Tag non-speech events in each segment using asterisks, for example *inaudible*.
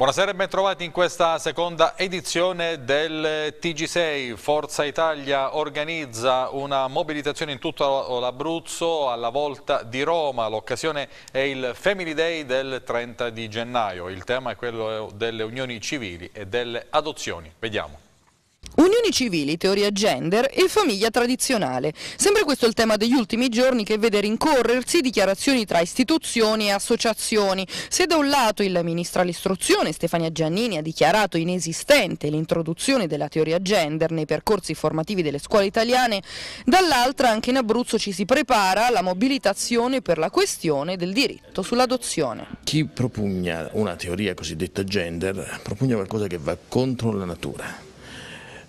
Buonasera e bentrovati in questa seconda edizione del TG6. Forza Italia organizza una mobilitazione in tutto l'Abruzzo alla volta di Roma. L'occasione è il Family Day del 30 di gennaio. Il tema è quello delle unioni civili e delle adozioni. Vediamo. Unioni civili, teoria gender e famiglia tradizionale. Sempre questo è il tema degli ultimi giorni che vede rincorrersi dichiarazioni tra istituzioni e associazioni. Se da un lato il ministro all'istruzione Stefania Giannini ha dichiarato inesistente l'introduzione della teoria gender nei percorsi formativi delle scuole italiane, dall'altra anche in Abruzzo ci si prepara alla mobilitazione per la questione del diritto sull'adozione. Chi propugna una teoria cosiddetta gender propugna qualcosa che va contro la natura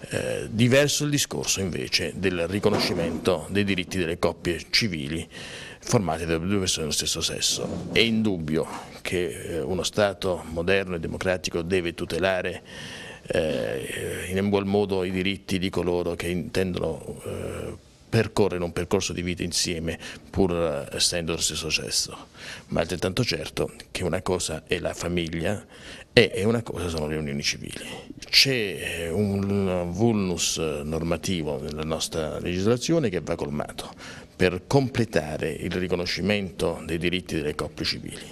eh, diverso il discorso invece del riconoscimento dei diritti delle coppie civili formate da due persone dello stesso sesso. È indubbio che eh, uno Stato moderno e democratico deve tutelare eh, in buon modo i diritti di coloro che intendono eh, percorrere un percorso di vita insieme pur eh, essendo lo stesso sesso, ma è altrettanto certo che una cosa è la famiglia e una cosa sono le unioni civili. C'è un vulnus normativo nella nostra legislazione che va colmato per completare il riconoscimento dei diritti delle coppie civili.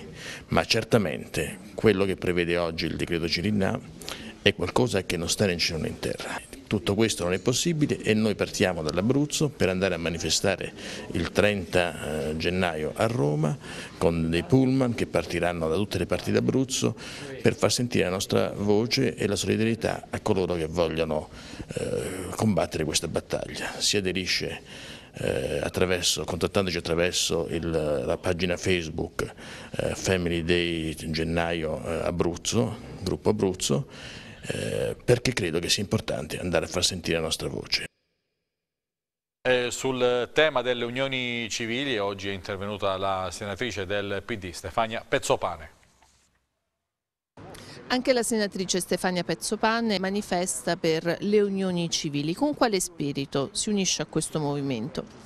Ma certamente quello che prevede oggi il decreto Cirinna è qualcosa che non sta né in cielo né in terra. Tutto questo non è possibile e noi partiamo dall'Abruzzo per andare a manifestare il 30 eh, gennaio a Roma con dei pullman che partiranno da tutte le parti d'Abruzzo per far sentire la nostra voce e la solidarietà a coloro che vogliono eh, combattere questa battaglia. Si aderisce eh, attraverso, contattandoci attraverso il, la pagina Facebook eh, Family Day gennaio eh, Abruzzo, gruppo Abruzzo, eh, perché credo che sia importante andare a far sentire la nostra voce. Eh, sul tema delle unioni civili oggi è intervenuta la senatrice del PD Stefania Pezzopane. Anche la senatrice Stefania Pezzopanne manifesta per le unioni civili. Con quale spirito si unisce a questo movimento?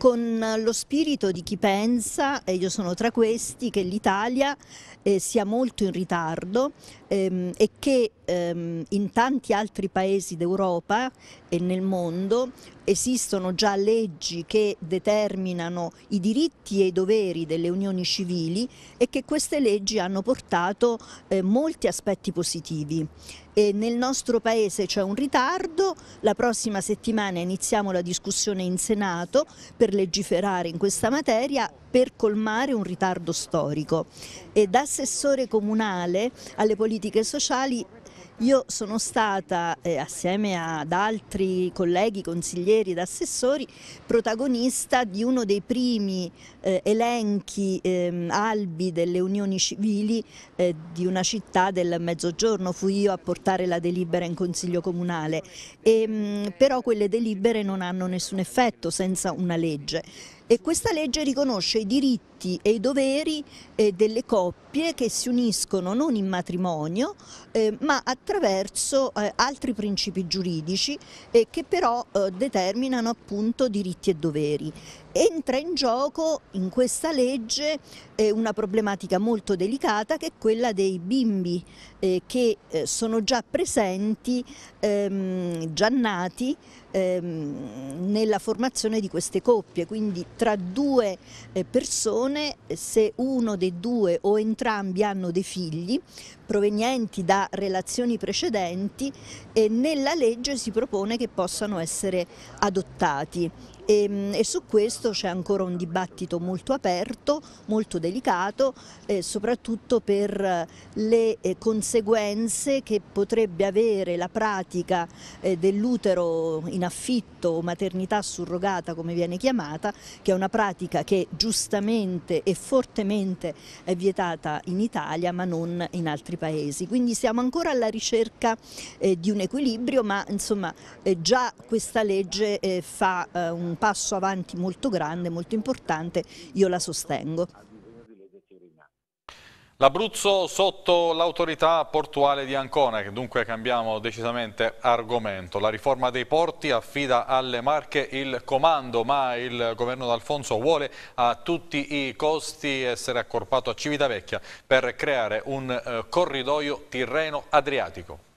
con lo spirito di chi pensa, e io sono tra questi, che l'Italia eh, sia molto in ritardo, ehm, e che ehm, in tanti altri paesi d'Europa e nel mondo esistono già leggi che determinano i diritti e i doveri delle unioni civili e che queste leggi hanno portato eh, molti aspetti positivi. E nel nostro paese c'è un ritardo, la prossima settimana iniziamo la discussione in Senato per legiferare in questa materia, per colmare un ritardo storico e da assessore comunale alle politiche sociali io sono stata, eh, assieme ad altri colleghi, consiglieri ed assessori, protagonista di uno dei primi eh, elenchi eh, albi delle unioni civili eh, di una città del Mezzogiorno. Fui io a portare la delibera in Consiglio Comunale, e, ehm, mh, però quelle delibere non hanno nessun effetto senza una legge e questa legge riconosce i diritti e i doveri eh, delle coppie che si uniscono non in matrimonio eh, ma attraverso eh, altri principi giuridici eh, che però eh, determinano appunto diritti e doveri. Entra in gioco in questa legge eh, una problematica molto delicata che è quella dei bimbi che sono già presenti, ehm, già nati ehm, nella formazione di queste coppie, quindi tra due eh, persone se uno dei due o entrambi hanno dei figli provenienti da relazioni precedenti nella legge si propone che possano essere adottati e, ehm, e su questo c'è ancora un dibattito molto aperto, molto delicato, eh, soprattutto per eh, le eh, conseguenze che potrebbe avere la pratica eh, dell'utero in affitto o maternità surrogata come viene chiamata, che è una pratica che giustamente e fortemente è vietata in Italia ma non in altri paesi. Quindi siamo ancora alla ricerca eh, di un equilibrio ma insomma eh, già questa legge fa un passo avanti molto grande, molto importante, io la sostengo. L'Abruzzo sotto l'autorità portuale di Ancona, dunque cambiamo decisamente argomento. La riforma dei porti affida alle Marche il comando, ma il governo d'Alfonso vuole a tutti i costi essere accorpato a Civitavecchia per creare un eh, corridoio tirreno-adriatico.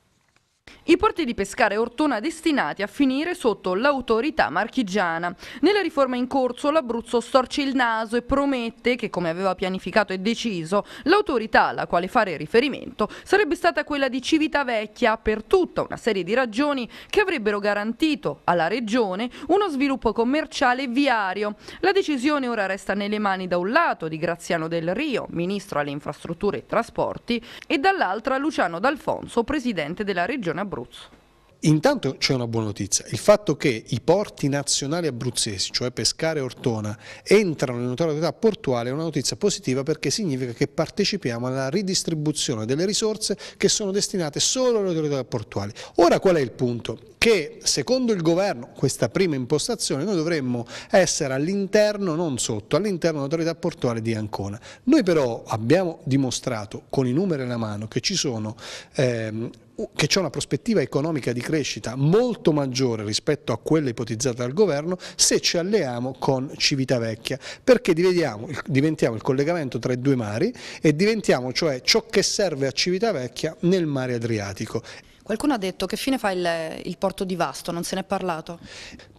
I porti di Pescara e Ortona destinati a finire sotto l'autorità marchigiana. Nella riforma in corso l'Abruzzo storce il naso e promette che, come aveva pianificato e deciso, l'autorità alla quale fare riferimento sarebbe stata quella di Civitavecchia per tutta una serie di ragioni che avrebbero garantito alla regione uno sviluppo commerciale e viario. La decisione ora resta nelle mani da un lato di Graziano Del Rio, ministro alle infrastrutture e trasporti, e dall'altra Luciano D'Alfonso, presidente della regione regione Abruzzo. Intanto c'è una buona notizia, il fatto che i porti nazionali abruzzesi, cioè Pescare e Ortona, entrano autorità portuale è una notizia positiva perché significa che partecipiamo alla ridistribuzione delle risorse che sono destinate solo alle autorità portuali. Ora qual è il punto? Che secondo il governo, questa prima impostazione, noi dovremmo essere all'interno, non sotto, all'interno dell'autorità portuale di Ancona. Noi però abbiamo dimostrato con i numeri alla mano che ci sono... Ehm, che c'è una prospettiva economica di crescita molto maggiore rispetto a quella ipotizzata dal governo se ci alleiamo con Civitavecchia, perché diventiamo, il collegamento tra i due mari e diventiamo cioè ciò che serve a Civitavecchia nel mare Adriatico. Qualcuno ha detto che fine fa il, il porto di Vasto, non se n'è parlato?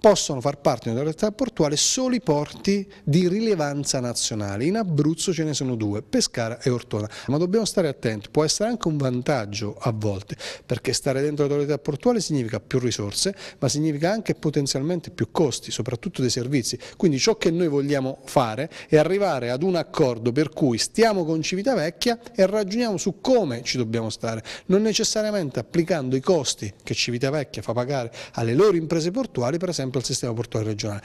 Possono far parte della realtà portuale solo i porti di rilevanza nazionale. In Abruzzo ce ne sono due, Pescara e Ortona. Ma dobbiamo stare attenti, può essere anche un vantaggio a volte, perché stare dentro l'autorità portuale significa più risorse, ma significa anche potenzialmente più costi, soprattutto dei servizi. Quindi ciò che noi vogliamo fare è arrivare ad un accordo per cui stiamo con Civitavecchia e ragioniamo su come ci dobbiamo stare, non necessariamente applicare pagando i costi che Civitavecchia fa pagare alle loro imprese portuali, per esempio al sistema portuale regionale.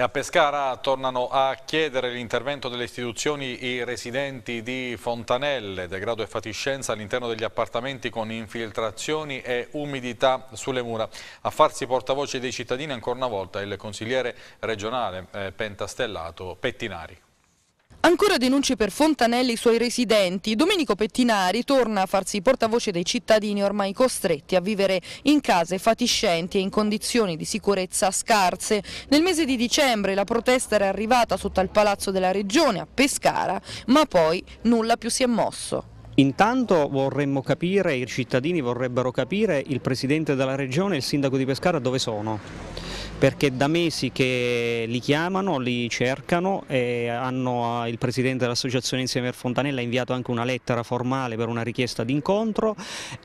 A Pescara tornano a chiedere l'intervento delle istituzioni i residenti di Fontanelle, degrado e fatiscenza all'interno degli appartamenti con infiltrazioni e umidità sulle mura. A farsi portavoce dei cittadini ancora una volta il consigliere regionale eh, pentastellato Pettinari. Ancora denunce per Fontanelli e i suoi residenti. Domenico Pettinari torna a farsi portavoce dei cittadini ormai costretti a vivere in case fatiscenti e in condizioni di sicurezza scarse. Nel mese di dicembre la protesta era arrivata sotto al Palazzo della Regione a Pescara, ma poi nulla più si è mosso. Intanto vorremmo capire, i cittadini vorrebbero capire, il Presidente della Regione e il Sindaco di Pescara dove sono perché da mesi che li chiamano, li cercano e hanno, eh, il presidente dell'associazione insieme a Fontanella ha inviato anche una lettera formale per una richiesta d'incontro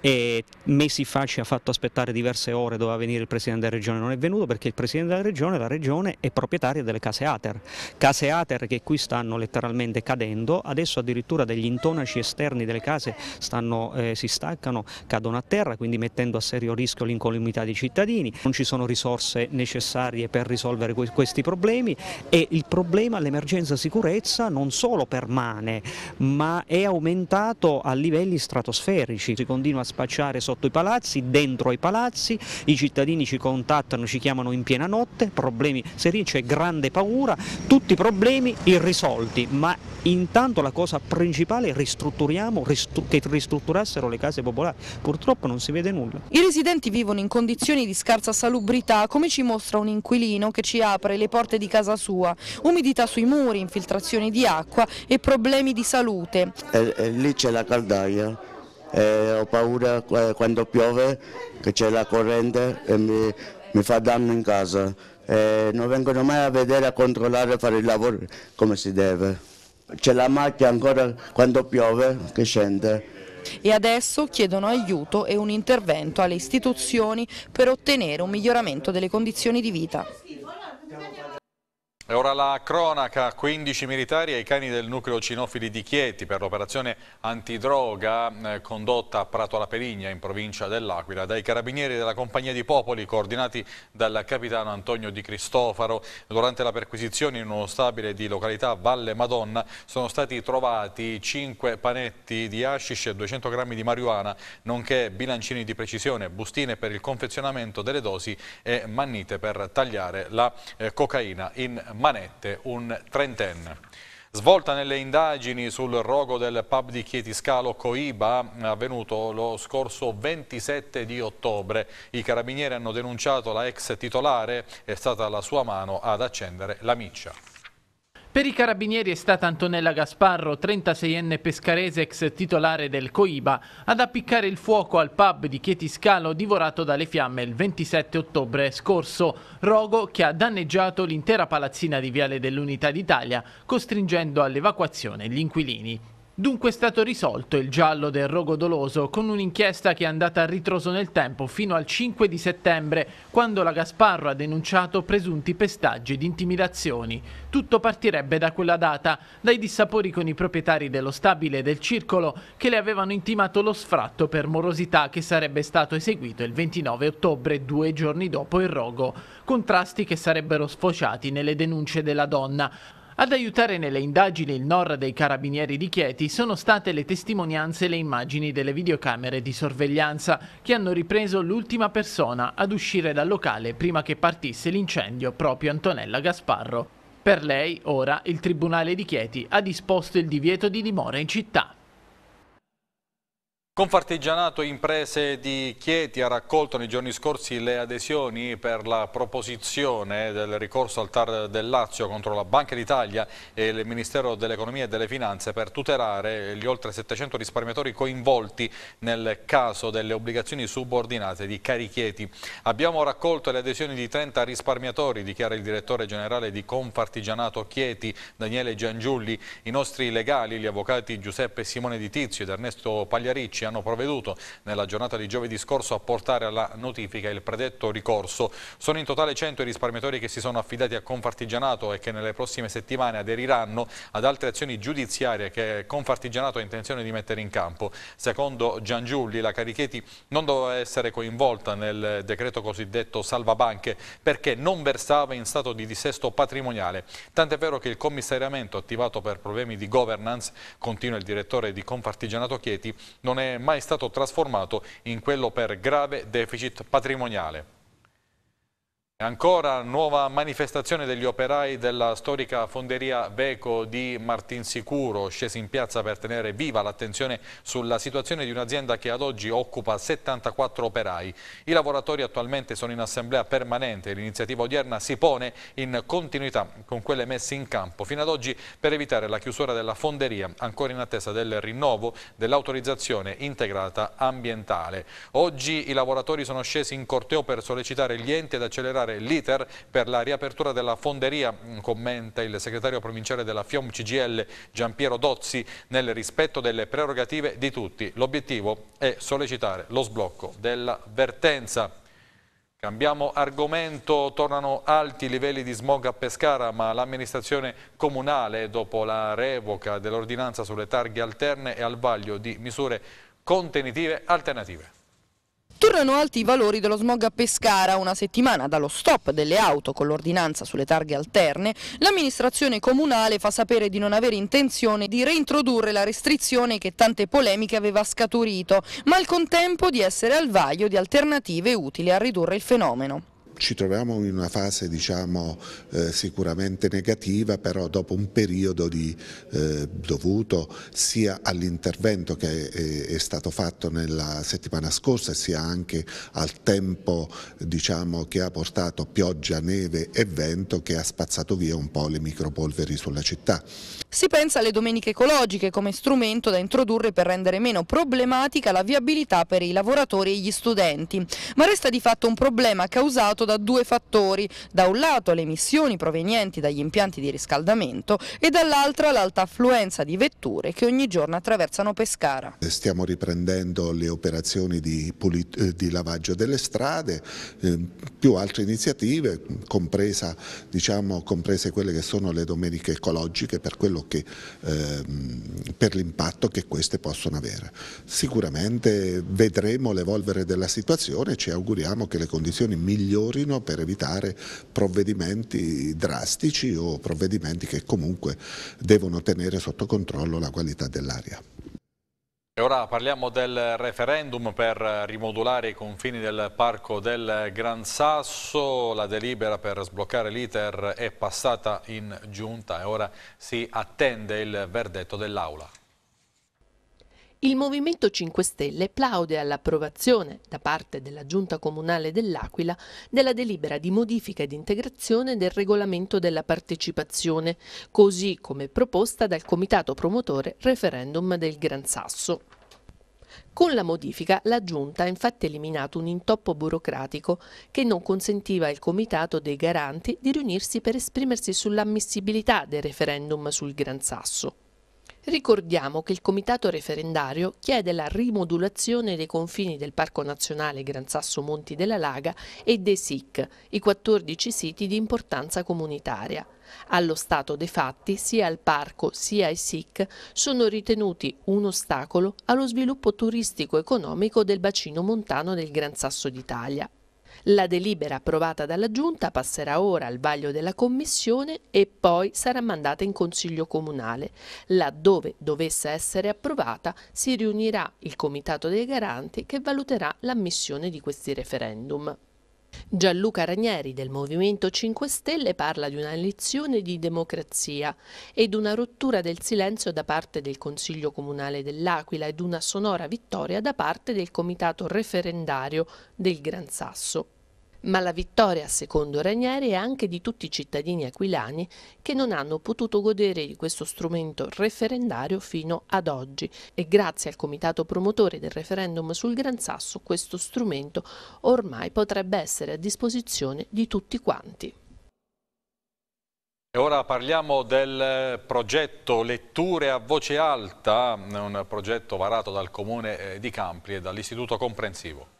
e mesi fa ci ha fatto aspettare diverse ore, doveva venire il presidente della regione, non è venuto perché il presidente della regione, la regione è proprietaria delle case Ater, case Ater che qui stanno letteralmente cadendo, adesso addirittura degli intonaci esterni delle case stanno, eh, si staccano, cadono a terra quindi mettendo a serio rischio l'incolumità dei cittadini, non ci sono risorse necessarie necessarie per risolvere questi problemi e il problema, l'emergenza sicurezza non solo permane ma è aumentato a livelli stratosferici, si continua a spacciare sotto i palazzi, dentro i palazzi, i cittadini ci contattano, ci chiamano in piena notte, problemi seri, c'è grande paura, tutti i problemi irrisolti, ma intanto la cosa principale è ristrutturiamo, che ristrutturassero le case popolari, purtroppo non si vede nulla. I residenti vivono in condizioni di scarsa salubrità, come ci mostra incontra un inquilino che ci apre le porte di casa sua, umidità sui muri, infiltrazioni di acqua e problemi di salute. E, e lì c'è la caldaia, e ho paura quando piove che c'è la corrente e mi, mi fa danno in casa. E non vengono mai a vedere, a controllare, a fare il lavoro come si deve. C'è la macchia ancora quando piove che scende e adesso chiedono aiuto e un intervento alle istituzioni per ottenere un miglioramento delle condizioni di vita. E ora la cronaca, 15 militari ai cani del nucleo cinofili di Chieti per l'operazione antidroga eh, condotta a Prato alla Perigna in provincia dell'Aquila dai carabinieri della Compagnia di Popoli coordinati dal capitano Antonio Di Cristofaro. Durante la perquisizione in uno stabile di località Valle Madonna sono stati trovati 5 panetti di hashish e 200 grammi di marijuana nonché bilancini di precisione, bustine per il confezionamento delle dosi e mannite per tagliare la eh, cocaina in manette un trentenne. Svolta nelle indagini sul rogo del pub di Chietiscalo Coiba, avvenuto lo scorso 27 di ottobre, i carabinieri hanno denunciato la ex titolare, è stata la sua mano ad accendere la miccia. Per i carabinieri è stata Antonella Gasparro, 36enne pescarese ex titolare del Coiba, ad appiccare il fuoco al pub di Chietiscalo divorato dalle fiamme il 27 ottobre scorso, rogo che ha danneggiato l'intera palazzina di Viale dell'Unità d'Italia, costringendo all'evacuazione gli inquilini. Dunque è stato risolto il giallo del rogo doloso con un'inchiesta che è andata a ritroso nel tempo fino al 5 di settembre quando la Gasparro ha denunciato presunti pestaggi ed intimidazioni. Tutto partirebbe da quella data, dai dissapori con i proprietari dello stabile e del circolo che le avevano intimato lo sfratto per morosità che sarebbe stato eseguito il 29 ottobre, due giorni dopo il rogo. Contrasti che sarebbero sfociati nelle denunce della donna, ad aiutare nelle indagini il NOR dei carabinieri di Chieti sono state le testimonianze e le immagini delle videocamere di sorveglianza che hanno ripreso l'ultima persona ad uscire dal locale prima che partisse l'incendio proprio Antonella Gasparro. Per lei, ora, il Tribunale di Chieti ha disposto il divieto di dimora in città. Confartigianato Imprese di Chieti ha raccolto nei giorni scorsi le adesioni per la proposizione del ricorso al TAR del Lazio contro la Banca d'Italia e il Ministero dell'Economia e delle Finanze per tutelare gli oltre 700 risparmiatori coinvolti nel caso delle obbligazioni subordinate di Cari Chieti. Abbiamo raccolto le adesioni di 30 risparmiatori, dichiara il direttore generale di Confartigianato Chieti, Daniele Giangiulli. I nostri legali, gli avvocati Giuseppe Simone Di Tizio ed Ernesto Pagliaricci, hanno provveduto nella giornata di giovedì scorso a portare alla notifica il predetto ricorso. Sono in totale 100 i risparmiatori che si sono affidati a Confartigianato e che nelle prossime settimane aderiranno ad altre azioni giudiziarie che Confartigianato ha intenzione di mettere in campo. Secondo Gian Giulli, la Caricheti non doveva essere coinvolta nel decreto cosiddetto salvabanche perché non versava in stato di dissesto patrimoniale. Tant'è vero che il commissariamento attivato per problemi di governance, continua il direttore di Confartigianato Chieti, non è mai stato trasformato in quello per grave deficit patrimoniale. Ancora nuova manifestazione degli operai della storica fonderia Veco di Martinsicuro, scesi in piazza per tenere viva l'attenzione sulla situazione di un'azienda che ad oggi occupa 74 operai. I lavoratori attualmente sono in assemblea permanente e l'iniziativa odierna si pone in continuità con quelle messe in campo fino ad oggi per evitare la chiusura della fonderia, ancora in attesa del rinnovo dell'autorizzazione integrata ambientale. Oggi i lavoratori sono scesi in corteo per sollecitare gli enti ad accelerare accelerare l'iter per la riapertura della fonderia, mm, commenta il segretario provinciale della FIOM CGL Giampiero Dozzi, nel rispetto delle prerogative di tutti. L'obiettivo è sollecitare lo sblocco della vertenza. Cambiamo argomento, tornano alti livelli di smog a Pescara, ma l'amministrazione comunale, dopo la revoca dell'ordinanza sulle targhe alterne, è al vaglio di misure contenitive alternative. Tornano alti i valori dello smog a Pescara. Una settimana dallo stop delle auto con l'ordinanza sulle targhe alterne, l'amministrazione comunale fa sapere di non avere intenzione di reintrodurre la restrizione che tante polemiche aveva scaturito, ma al contempo di essere al vaglio di alternative utili a ridurre il fenomeno ci troviamo in una fase diciamo, eh, sicuramente negativa, però dopo un periodo di, eh, dovuto sia all'intervento che è, è, stato fatto nella settimana scorsa, sia anche al tempo diciamo, che ha portato pioggia, neve e vento che ha spazzato via un po' le micropolveri sulla città. Si pensa alle domeniche ecologiche come strumento da introdurre per rendere meno problematica la viabilità per i lavoratori e gli studenti, ma resta di fatto un problema causato causato da due fattori, da un lato le emissioni provenienti dagli impianti di riscaldamento e dall'altra l'alta affluenza di vetture che ogni giorno attraversano Pescara. Eh, stiamo riprendendo le operazioni di, eh, di lavaggio delle strade, eh, più altre iniziative, compresa, diciamo, comprese quelle che sono le domeniche ecologiche per, eh, per l'impatto che queste possono avere. Sicuramente vedremo l'evolvere della situazione e ci auguriamo che le condizioni migliori durino per evitare provvedimenti drastici o provvedimenti che comunque devono tenere sotto controllo la qualità dell'aria. E ora parliamo del referendum per rimodulare i confini del parco del Gran Sasso. La delibera per sbloccare l'iter è passata in giunta e ora si attende il verdetto dell'Aula. Il Movimento 5 Stelle plaude all'approvazione da parte della Giunta Comunale dell'Aquila della delibera di modifica ed integrazione del regolamento della partecipazione, così come proposta dal Comitato Promotore Referendum del Gran Sasso. Con la modifica la Giunta ha infatti eliminato un intoppo burocratico che non consentiva al Comitato dei Garanti di riunirsi per esprimersi sull'ammissibilità del referendum sul Gran Sasso. Ricordiamo che il comitato referendario chiede la rimodulazione dei confini del Parco Nazionale Gran Sasso Monti della Laga e dei SIC, i 14 siti di importanza comunitaria. Allo stato dei fatti, sia il parco sia i SIC sono ritenuti un ostacolo allo sviluppo turistico-economico del bacino montano del Gran Sasso d'Italia. La delibera approvata dalla Giunta passerà ora al vaglio della Commissione e poi sarà mandata in Consiglio Comunale. Laddove dovesse essere approvata si riunirà il Comitato dei Garanti che valuterà l'ammissione di questi referendum. Gianluca Ranieri del Movimento 5 Stelle parla di una lezione di democrazia ed una rottura del silenzio da parte del Consiglio Comunale dell'Aquila ed una sonora vittoria da parte del Comitato Referendario del Gran Sasso. Ma la vittoria, secondo Ranieri, è anche di tutti i cittadini aquilani che non hanno potuto godere di questo strumento referendario fino ad oggi e grazie al comitato promotore del referendum sul Gran Sasso questo strumento ormai potrebbe essere a disposizione di tutti quanti. E ora parliamo del progetto Letture a voce alta, un progetto varato dal Comune eh, di Campri e dall'Istituto Comprensivo.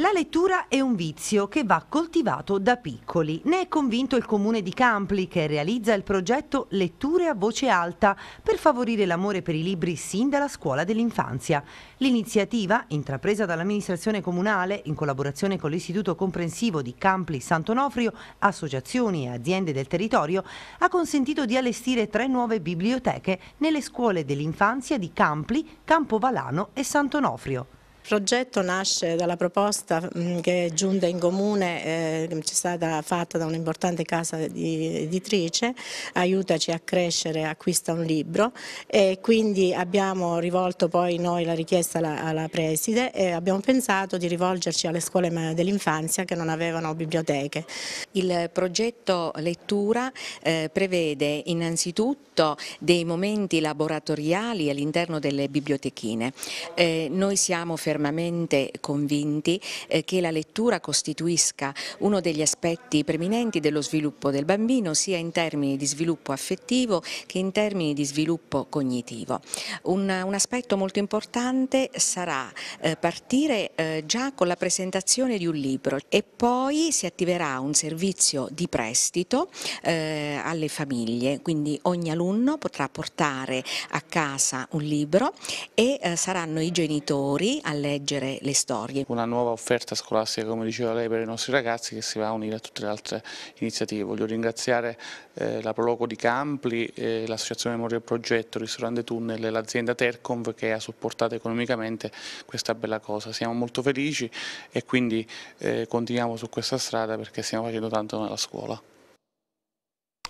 La lettura è un vizio che va coltivato da piccoli. Ne è convinto il comune di Campli che realizza il progetto Letture a voce alta per favorire l'amore per i libri sin dalla scuola dell'infanzia. L'iniziativa, intrapresa dall'amministrazione comunale in collaborazione con l'Istituto Comprensivo di Campli Sant'Onofrio, associazioni e aziende del territorio, ha consentito di allestire tre nuove biblioteche nelle scuole dell'infanzia di Campli, Campovalano e Sant'Onofrio progetto nasce dalla proposta mm, che è giunta in comune, eh, ci è stata fatta da un'importante casa editrice, aiutaci a crescere, acquista un libro e quindi abbiamo rivolto poi noi la richiesta alla, alla preside e abbiamo pensato di rivolgerci alle scuole dell'infanzia che non avevano biblioteche. Il progetto lettura eh, prevede innanzitutto dei momenti laboratoriali all'interno delle bibliotechine. Eh, noi siamo fermati fermamente convinti eh, che la lettura costituisca uno degli aspetti preminenti dello sviluppo del bambino sia in termini di sviluppo affettivo che in termini di sviluppo cognitivo. Un, un aspetto molto importante sarà eh, partire eh, già con la presentazione di un libro e poi si attiverà un servizio di prestito eh, alle famiglie, quindi ogni alunno potrà portare a casa un libro e eh, saranno i genitori alla leggere le storie. Una nuova offerta scolastica, come diceva lei, per i nostri ragazzi che si va a unire a tutte le altre iniziative. Voglio ringraziare eh, la Proloco di Campli, eh, l'Associazione Memoria Progetto, il Ristorante Tunnel e l'azienda Terconv che ha supportato economicamente questa bella cosa. Siamo molto felici e quindi eh, continuiamo su questa strada perché stiamo facendo tanto nella scuola.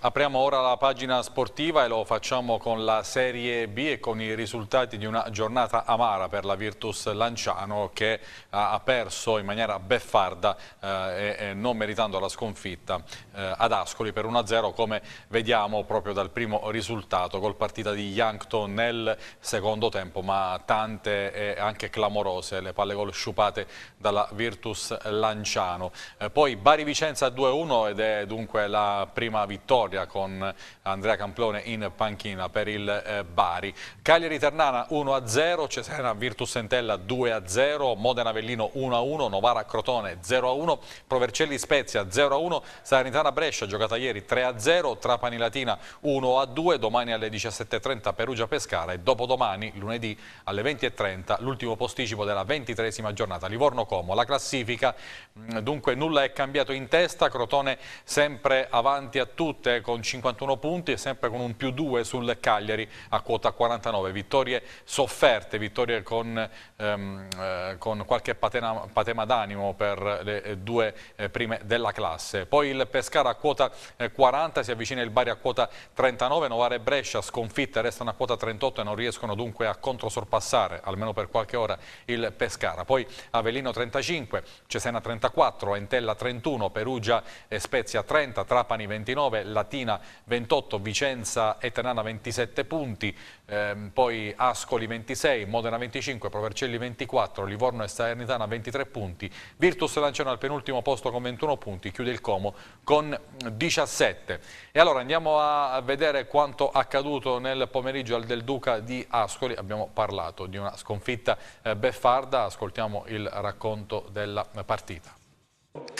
Apriamo ora la pagina sportiva e lo facciamo con la Serie B e con i risultati di una giornata amara per la Virtus Lanciano che ha perso in maniera beffarda eh, e, non meritando la sconfitta eh, ad Ascoli per 1-0 come vediamo proprio dal primo risultato col partita di Yankton nel secondo tempo ma tante e anche clamorose le palle gol sciupate dalla Virtus Lanciano. Eh, poi Bari Vicenza 2-1 ed è dunque la prima vittoria Trigoria con Andrea Camplone in panchina per il eh, Bari. Cagliari Ternana 1-0, Cesena Virtus Sentella 2-0, Modena Avellino 1-1, Novara Crotone 0-1, Provercelli Spezia 0-1, Salernitana Brescia giocata ieri 3-0, Trapani Latina 1-2, domani alle 17.30 Perugia Pescara e dopodomani lunedì alle 20.30 l'ultimo posticipo della 23esima giornata Livorno Como. La classifica mm, dunque nulla è cambiato in testa, Crotone sempre avanti a tutte con 51 punti e sempre con un più 2 sul Cagliari a quota 49. Vittorie sofferte, vittorie con, ehm, eh, con qualche patena, patema d'animo per le eh, due eh, prime della classe. Poi il Pescara a quota 40, eh, si avvicina il Bari a quota 39, Novara e Brescia sconfitte, restano a quota 38 e non riescono dunque a controsorpassare, almeno per qualche ora, il Pescara. Poi Avellino 35, Cesena 34, Entella 31, Perugia e Spezia 30, Trapani 29, Latina Fiorentina 28, Vicenza e Tenana 27 punti, ehm, poi Ascoli 26, Modena 25, Provercelli 24, Livorno e Salernitana 23 punti, Virtus Lanciano al penultimo posto con 21 punti, chiude il Como con 17. E allora andiamo a vedere quanto accaduto nel pomeriggio al Del Duca di Ascoli, abbiamo parlato di una sconfitta eh, beffarda, ascoltiamo il racconto della partita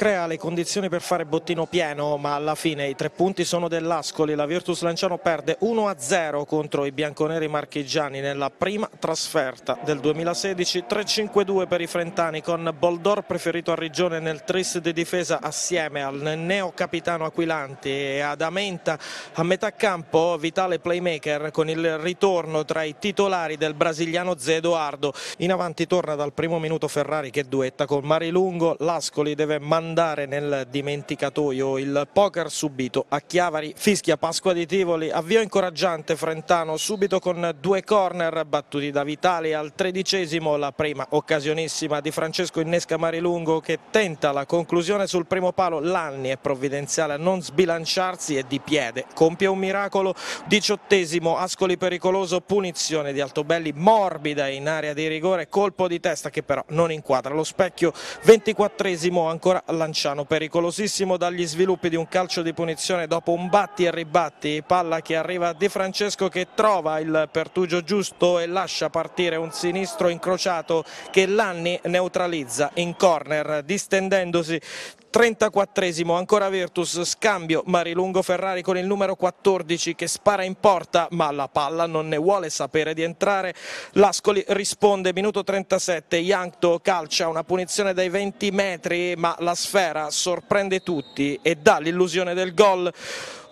crea le condizioni per fare bottino pieno, ma alla fine i tre punti sono dell'Ascoli. La Virtus Lanciano perde 1-0 contro i bianconeri marchigiani nella prima trasferta del 2016. 3-5-2 per i frentani con Boldor preferito a Rigione nel tris di difesa assieme al neo capitano Aquilanti e ad Amenta a metà campo vitale playmaker con il ritorno tra i titolari del brasiliano Zedoardo. In avanti torna dal primo minuto Ferrari che duetta con Marilungo, l'Ascoli deve mandare andare nel dimenticatoio il poker subito a Chiavari. Fischia Pasqua di Tivoli, avvio incoraggiante Frentano subito con due corner battuti da Vitali al tredicesimo, la prima occasionissima di Francesco Innesca Marilungo che tenta la conclusione sul primo palo, Lanni è provvidenziale a non sbilanciarsi e di piede compie un miracolo, diciottesimo Ascoli pericoloso, punizione di Altobelli morbida in area di rigore, colpo di testa che però non inquadra lo specchio, ventiquattresimo ancora la Lanciano, pericolosissimo dagli sviluppi di un calcio di punizione dopo un batti e ribatti, palla che arriva a Di Francesco che trova il pertugio giusto e lascia partire un sinistro incrociato che Lanni neutralizza in corner distendendosi 34esimo, ancora Virtus, scambio Marilungo Ferrari con il numero 14 che spara in porta ma la palla non ne vuole sapere di entrare, Lascoli risponde, minuto 37, Yankto calcia una punizione dai 20 metri ma la sfera sorprende tutti e dà l'illusione del gol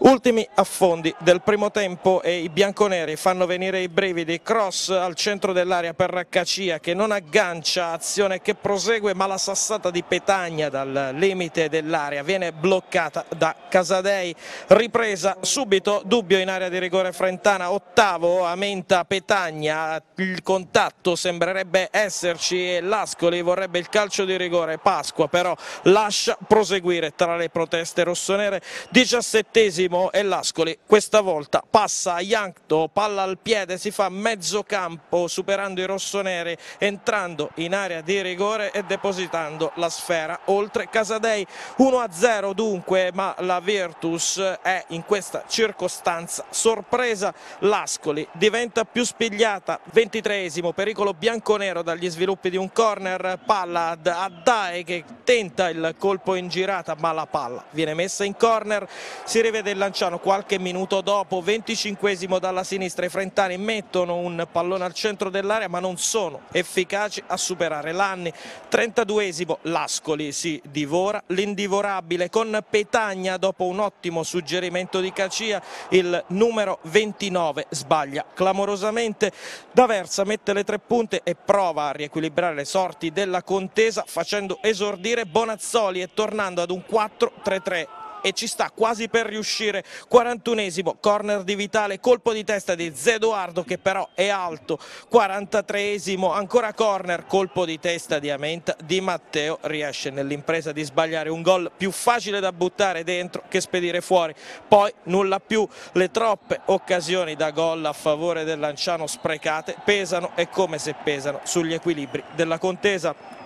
Ultimi affondi del primo tempo e i bianconeri fanno venire i brividi, cross al centro dell'area per Raccacia che non aggancia, azione che prosegue ma la sassata di Petagna dal limite dell'area viene bloccata da Casadei, ripresa subito, dubbio in area di rigore frentana, ottavo Amenta Petagna, il contatto sembrerebbe esserci e Lascoli vorrebbe il calcio di rigore, Pasqua però lascia proseguire tra le proteste rossonere, diciassettesimo primo e l'Ascoli questa volta passa a Iancto, palla al piede, si fa mezzo campo superando i rossoneri, entrando in area di rigore e depositando la sfera oltre Casadei 1-0 dunque ma la Virtus è in questa circostanza sorpresa l'Ascoli diventa più spigliata 23esimo pericolo bianco-nero dagli sviluppi di un corner palla ad Addae che tenta il colpo in girata ma la palla viene messa in corner si rivede Lanciano qualche minuto dopo, 25 esimo dalla sinistra, i frentani mettono un pallone al centro dell'area ma non sono efficaci a superare l'anni. 32esimo l'Ascoli si divora l'indivorabile con Petagna dopo un ottimo suggerimento di Cacia, il numero 29 sbaglia clamorosamente. D'Aversa mette le tre punte e prova a riequilibrare le sorti della contesa facendo esordire Bonazzoli e tornando ad un 4-3-3 e ci sta quasi per riuscire. 41esimo, corner di Vitale, colpo di testa di Zedoardo che però è alto. 43esimo, ancora corner, colpo di testa di Amenta. Di Matteo riesce nell'impresa di sbagliare un gol più facile da buttare dentro che spedire fuori. Poi nulla più, le troppe occasioni da gol a favore del Lanciano sprecate pesano e come se pesano sugli equilibri della contesa.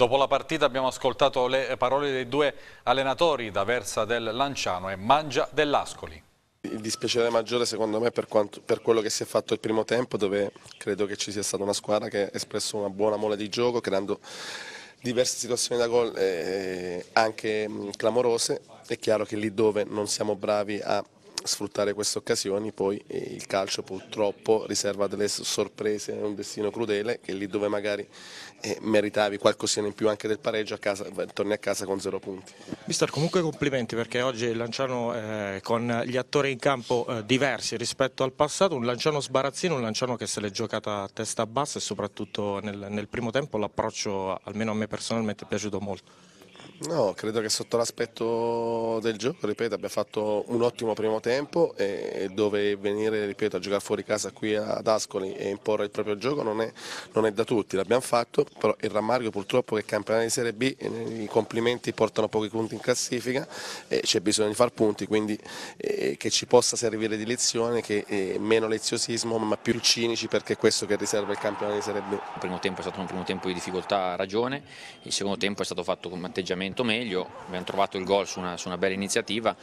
Dopo la partita abbiamo ascoltato le parole dei due allenatori, da Versa del Lanciano e Mangia dell'Ascoli. Il dispiacere maggiore secondo me per, quanto, per, quello che si è fatto il primo tempo dove credo che ci sia stata una squadra che ha espresso una buona mole di gioco creando diverse situazioni da gol eh, anche mh, clamorose. È chiaro che lì dove non siamo bravi a sfruttare queste occasioni, poi eh, il calcio purtroppo riserva delle sorprese, è un destino crudele che lì dove magari eh, meritavi qualcosina in più anche del pareggio a casa, torni a casa con zero punti. Mister comunque complimenti perché oggi lanciano eh, con gli attori in campo eh, diversi rispetto al passato, un Lanciano sbarazzino, un Lanciano che se l'è giocata a testa bassa e soprattutto nel, nel primo tempo l'approccio almeno a me personalmente è piaciuto molto. No, credo che sotto l'aspetto del gioco, ripeto, abbia fatto un ottimo primo tempo e dove venire, ripeto, a giocare fuori casa qui ad Ascoli e imporre il proprio gioco non è, non è da tutti, l'abbiamo fatto, però il rammarico purtroppo è che il campionato di Serie B, eh, i complimenti portano pochi punti in classifica e c'è bisogno di far punti, quindi eh, che ci possa servire di lezione, che eh, meno leziosismo ma più cinici perché è questo che riserva il campionato di Serie B. Il primo tempo è stato un primo tempo di difficoltà a ragione, il secondo tempo è stato fatto con un atteggiamento momento meglio, abbiamo trovato il gol su una, su una bella iniziativa,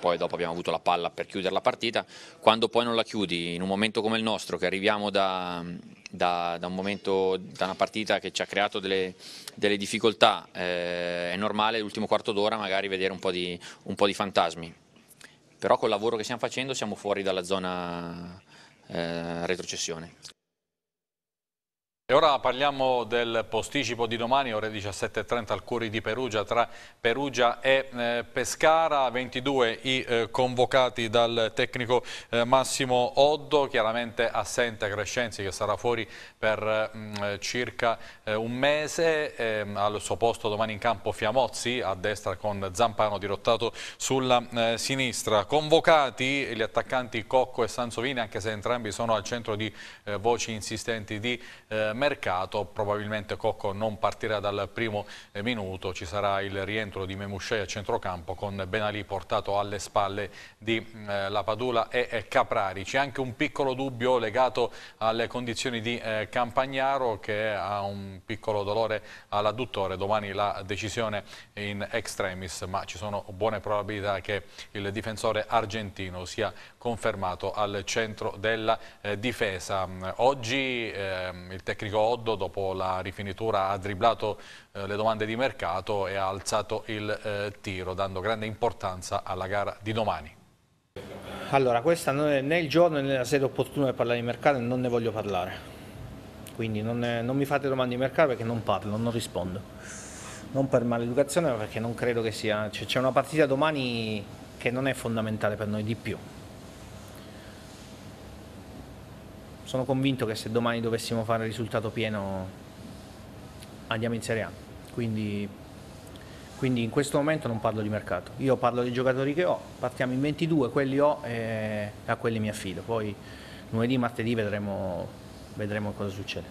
poi dopo abbiamo avuto la palla per chiudere la partita, quando poi non la chiudi in un momento come il nostro che arriviamo da, da, da, un momento, da una partita che ci ha creato delle, delle difficoltà, eh, è normale l'ultimo quarto d'ora magari vedere un po, di, un po, di, fantasmi, però col lavoro che stiamo facendo siamo fuori dalla zona eh, retrocessione. E ora parliamo del posticipo di domani, ore 17.30 al Curi di Perugia, tra Perugia e eh, Pescara, 22 i eh, convocati dal tecnico eh, Massimo Oddo, chiaramente assente Crescenzi che sarà fuori per mm, circa un mese, ehm, al suo posto domani in campo Fiamozzi, a destra con Zampano dirottato sulla sinistra. Convocati gli attaccanti Cocco e Sansovini, anche se entrambi sono al centro di voci insistenti di mercato, probabilmente Cocco non partirà dal primo eh, minuto, ci sarà il rientro di Memuscei a centrocampo con Benali portato alle spalle di eh, La Padula e, eh, Caprari. C'è anche un piccolo dubbio legato alle condizioni di eh, Campagnaro che ha un piccolo dolore all'adduttore, domani la decisione in extremis, ma ci sono buone probabilità che il difensore argentino sia confermato al centro della eh, difesa. Oggi ehm, il tecnico Cricoddo dopo la rifinitura ha dribblato eh, le domande di mercato e ha alzato il eh, tiro dando grande importanza alla gara di domani. Allora, questo non è né il giorno né la sede opportuna per parlare di mercato e non ne voglio parlare. Quindi non, è, non mi fate domande di mercato perché non parlo, non rispondo. Non per maleducazione ma perché non credo che sia... Cioè, c'è una partita domani che non è fondamentale per noi di più. sono convinto che se domani dovessimo fare risultato pieno andiamo in Serie A. Quindi, quindi in questo momento non parlo di mercato. Io parlo dei giocatori che ho, partiamo in 22, quelli ho e a quelli mi affido. Poi lunedì, martedì vedremo, vedremo cosa succede.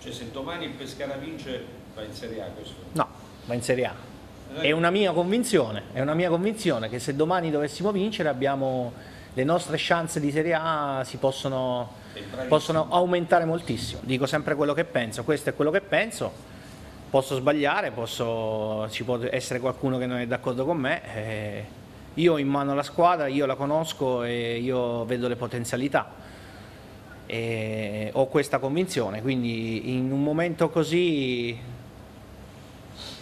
Cioè se domani il Pescara vince va in Serie A questo? No, va in Serie A. Eh. È una mia convinzione, è una mia convinzione che se domani dovessimo vincere abbiamo le nostre chance di Serie A si possono, possono aumentare moltissimo. Dico sempre quello che penso, questo è quello che penso posso sbagliare, posso, ci può essere qualcuno che non è d'accordo con me. Eh, io ho in mano la squadra, io la conosco e io vedo le potenzialità. E ho questa convinzione, quindi in un momento così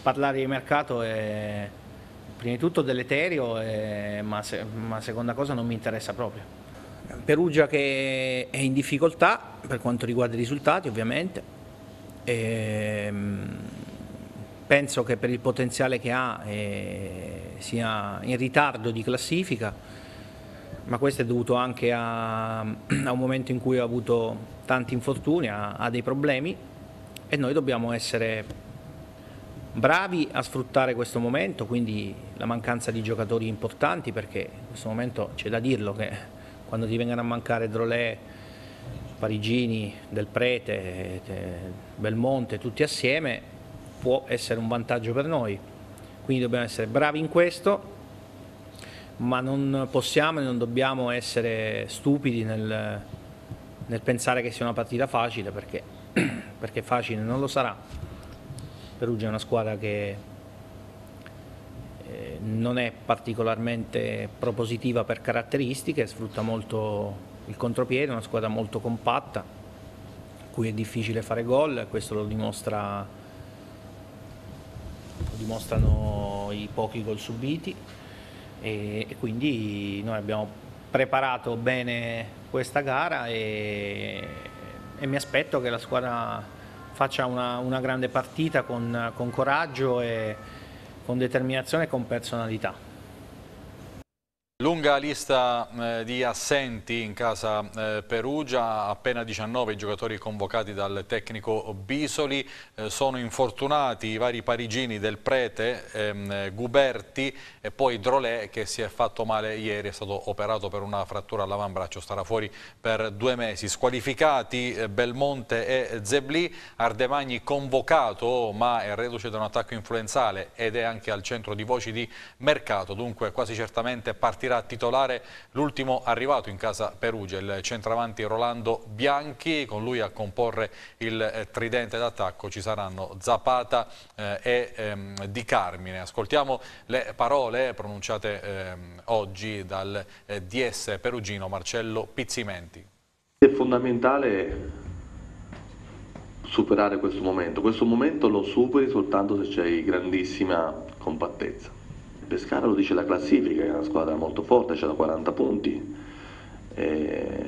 parlare di mercato è prima di tutto deleterio, eh, ma, se, ma seconda cosa non mi interessa proprio. Perugia che è in difficoltà per quanto riguarda i risultati ovviamente, e, ehm, penso che per il potenziale che ha eh, sia in ritardo di classifica, ma questo è dovuto anche a, *clears throat* a un momento in cui ha avuto tanti infortuni, ha dei problemi e noi dobbiamo essere bravi a sfruttare questo momento, quindi la mancanza di giocatori importanti perché in questo momento c'è da dirlo che quando ti vengono a mancare Drolè, Parigini, Del Prete, eh, Belmonte tutti assieme può essere un vantaggio per noi. Quindi dobbiamo essere bravi in questo, ma non possiamo e non dobbiamo essere stupidi nel, nel pensare che sia una partita facile perché, *clears throat* perché facile non lo sarà. Perugia è una squadra che eh, non è particolarmente propositiva per caratteristiche, sfrutta molto il contropiede, è una squadra molto compatta, cui è difficile fare gol, questo lo, dimostra, lo dimostrano i pochi gol subiti e, e, quindi noi abbiamo preparato bene questa gara e, e mi aspetto che la squadra faccia una, una grande partita con, con coraggio e con determinazione e con personalità. Lunga lista eh, di assenti in casa eh, Perugia, appena 19 i giocatori convocati dal tecnico Bisoli, eh, sono infortunati i vari parigini del Prete, ehm, Guberti e poi Drolè che si è fatto male ieri, è stato operato per una frattura all'avambraccio, starà fuori per due mesi. Squalificati eh, Belmonte e Zebli, Ardemagni convocato ma è reduce da un attacco influenzale ed è anche al centro di voci di mercato, dunque quasi certamente partirà sera titolare l'ultimo arrivato in casa Perugia, il centravanti Rolando Bianchi, con lui a comporre il eh, tridente d'attacco ci saranno Zapata eh, e ehm, Di Carmine. Ascoltiamo le parole pronunciate ehm, oggi dal eh, DS perugino Marcello Pizzimenti. È fondamentale superare questo momento. Questo momento lo superi soltanto se c'è grandissima compattezza. Pescara lo dice la classifica, è una squadra molto forte, c'è da 40 punti,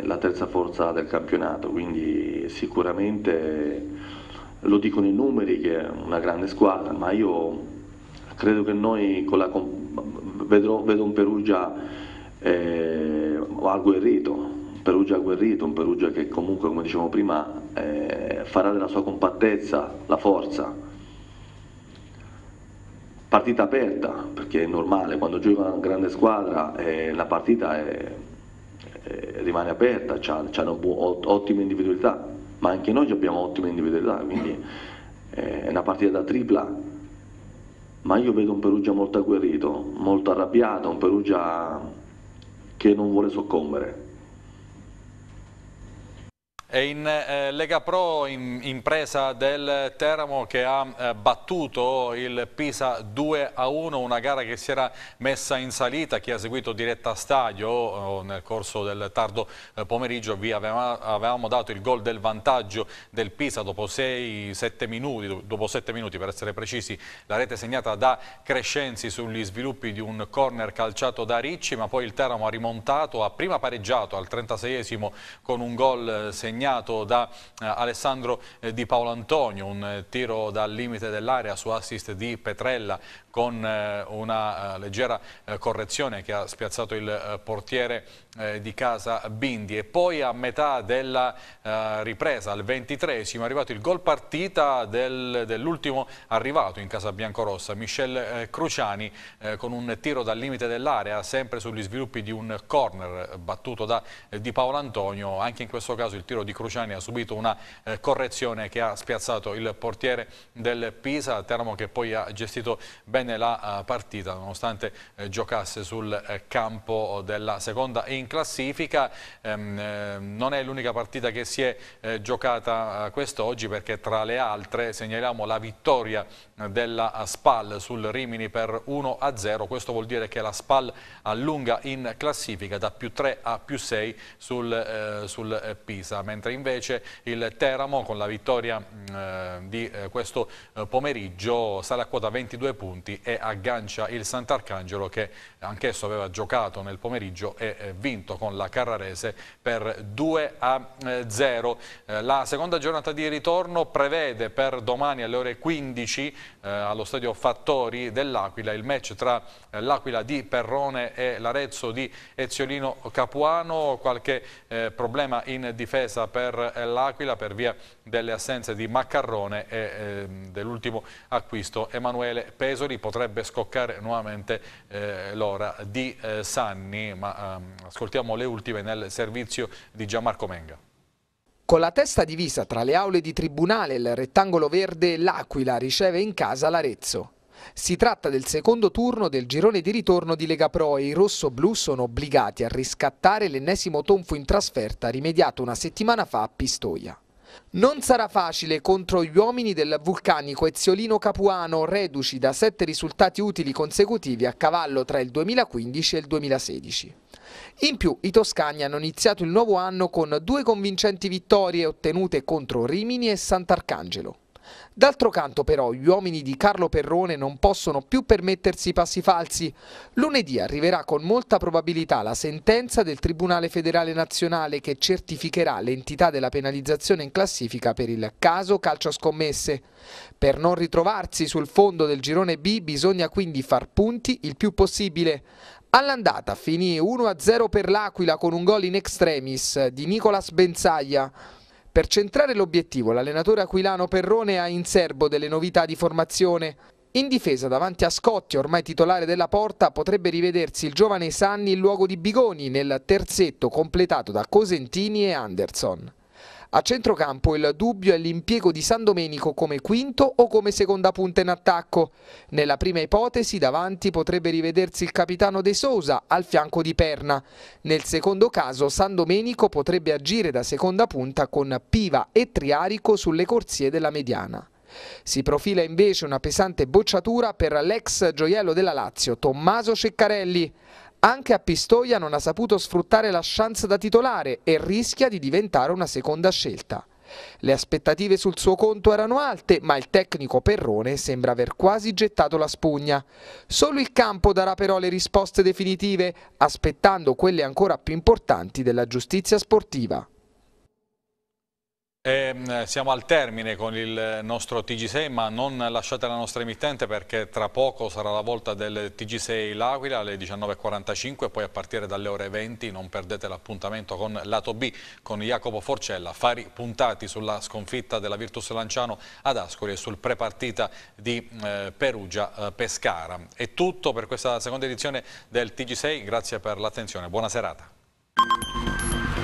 la terza forza del campionato, quindi sicuramente lo dicono i numeri che è una grande squadra, ma io credo che noi la, vedrò, vedo un Perugia eh, agguerrito, un Perugia agguerrito, un Perugia che comunque come dicevamo prima eh, farà della sua compattezza la forza partita aperta, perché è normale, quando gioca una grande squadra eh, la partita è, è, rimane aperta, hanno ottime individualità, ma anche noi abbiamo ottime individualità, quindi eh, è una partita da tripla, ma io vedo un Perugia molto agguerrito, molto arrabbiato, un Perugia che non vuole soccombere. E in eh, Lega Pro, in, impresa del Teramo che ha eh, battuto il Pisa 2 a 1, una gara che si era messa in salita, chi ha seguito diretta a stadio oh, nel corso del tardo eh, pomeriggio vi aveva, avevamo dato il gol del vantaggio del Pisa dopo 6-7 minuti, dopo 7 minuti per essere precisi, la rete segnata da Crescenzi sugli sviluppi di un corner calciato da Ricci, ma poi il Teramo ha rimontato, ha prima pareggiato al 36esimo con un gol eh, segnato segnato da eh, Alessandro eh, Di Paolo Antonio, un eh, tiro dal limite dell'area su assist di Petrella con eh, una eh, leggera eh, correzione che ha spiazzato il portiere di casa Bindi e poi a metà della ripresa al 23 è arrivato il gol partita del, dell'ultimo arrivato in casa biancorossa Michel Cruciani con un tiro dal limite dell'area sempre sugli sviluppi di un corner battuto da Di Paolo Antonio anche in questo caso il tiro di Cruciani ha subito una correzione che ha spiazzato il portiere del Pisa Teramo che poi ha gestito ben bene la eh, partita nonostante eh, giocasse sul eh, campo della seconda in classifica. Ehm, ehm, non è l'unica partita che si è giocata quest'oggi perché tra le altre segnaliamo la vittoria della SPAL sul Rimini per 1-0. Questo vuol dire che la SPAL allunga in classifica da più 3 a più 6 sul, sul Pisa, mentre invece il Teramo con la vittoria mm, di questo pomeriggio sale a quota 22 punti e aggancia il Sant'Arcangelo che anch'esso aveva giocato nel pomeriggio e eh, vinto con la Carrarese per 2 a 0. Eh, eh, la seconda giornata di ritorno prevede per domani alle ore 15 allo stadio Fattori dell'Aquila il match tra l'Aquila di Perrone e l'Arezzo di Eziolino Capuano, qualche problema in difesa per l'Aquila per via delle assenze di Maccarrone e ehm, dell'ultimo acquisto Emanuele Pesori potrebbe scoccare nuovamente eh, l'ora di eh, Sanni, ma ehm, ascoltiamo le ultime nel servizio di Gianmarco Menga. Con la testa divisa tra le aule di tribunale e il rettangolo verde, l'Aquila riceve in casa l'Arezzo. Si tratta del secondo turno del girone di ritorno di Lega Pro e i rosso-blu sono obbligati a riscattare l'ennesimo tonfo in trasferta rimediato una settimana fa a Pistoia. Non sarà facile contro gli uomini del vulcanico Eziolino Capuano, reduci da sette risultati utili consecutivi a cavallo tra il 2015 e il 2016. In più i toscani hanno iniziato il nuovo anno con due convincenti vittorie ottenute contro Rimini e Sant'Arcangelo. D'altro canto però gli uomini di Carlo Perrone non possono più permettersi passi falsi. Lunedì arriverà con molta probabilità la sentenza del Tribunale federale nazionale che certificherà l'entità della penalizzazione in classifica per il caso calcio scommesse. Per non ritrovarsi sul fondo del girone B bisogna quindi far punti il più possibile. All'andata finì 1-0 per l'Aquila con un gol in extremis di Nicolas Benzaglia. Per centrare l'obiettivo l'allenatore aquilano Perrone ha in serbo delle novità di formazione. In difesa davanti a Scotti, ormai titolare della porta, potrebbe rivedersi il giovane Sanni in luogo di Bigoni nel terzetto completato da Cosentini e Anderson. A centrocampo il dubbio è l'impiego di San Domenico come quinto o come seconda punta in attacco. Nella prima ipotesi davanti potrebbe rivedersi il capitano De Sousa al fianco di Perna. Nel secondo caso San Domenico potrebbe agire da seconda punta con Piva e Triarico sulle corsie della mediana. Si profila invece una pesante bocciatura per l'ex gioiello della Lazio, Tommaso Ceccarelli. Anche a Pistoia non ha saputo sfruttare la chance da titolare e rischia di diventare una seconda scelta. Le aspettative sul suo conto erano alte, ma il tecnico Perrone sembra aver quasi gettato la spugna. Solo il campo darà però le risposte definitive, aspettando quelle ancora più importanti della giustizia sportiva. E ehm, siamo al termine con il nostro TG6 ma non lasciate la nostra emittente perché tra poco sarà la volta del TG6 L'Aquila alle 19.45 poi a partire dalle ore 20 non perdete l'appuntamento con Lato B con Jacopo Forcella, fari puntati sulla sconfitta della Virtus Lanciano ad Ascoli e sul prepartita di eh, Perugia-Pescara. Eh, È tutto per questa seconda edizione del TG6, grazie per l'attenzione, buona serata.